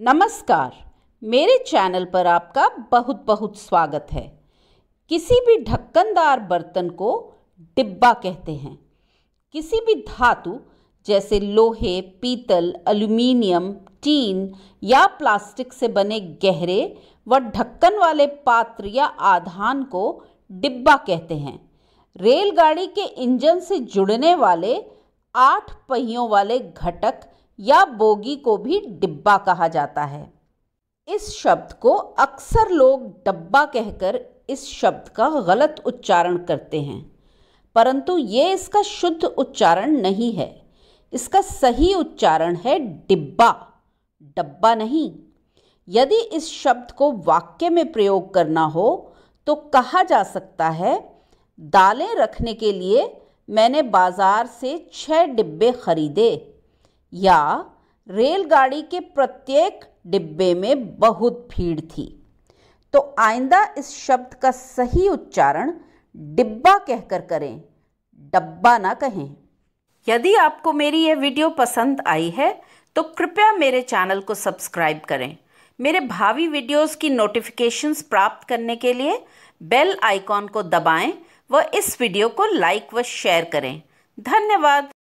नमस्कार मेरे चैनल पर आपका बहुत बहुत स्वागत है किसी भी ढक्कनदार बर्तन को डिब्बा कहते हैं किसी भी धातु जैसे लोहे पीतल अल्यूमिनियम टीन या प्लास्टिक से बने गहरे व ढक्कन वाले पात्र या आधान को डिब्बा कहते हैं रेलगाड़ी के इंजन से जुड़ने वाले आठ पहियों वाले घटक या बोगी को भी डिब्बा कहा जाता है इस शब्द को अक्सर लोग डब्बा कहकर इस शब्द का गलत उच्चारण करते हैं परंतु ये इसका शुद्ध उच्चारण नहीं है इसका सही उच्चारण है डिब्बा डब्बा नहीं यदि इस शब्द को वाक्य में प्रयोग करना हो तो कहा जा सकता है दालें रखने के लिए मैंने बाज़ार से छः डिब्बे खरीदे या रेलगाड़ी के प्रत्येक डिब्बे में बहुत भीड़ थी तो आइंदा इस शब्द का सही उच्चारण डिब्बा कहकर करें डब्बा ना कहें यदि आपको मेरी यह वीडियो पसंद आई है तो कृपया मेरे चैनल को सब्सक्राइब करें मेरे भावी वीडियोस की नोटिफिकेशंस प्राप्त करने के लिए बेल आइकॉन को दबाएं व इस वीडियो को लाइक व शेयर करें धन्यवाद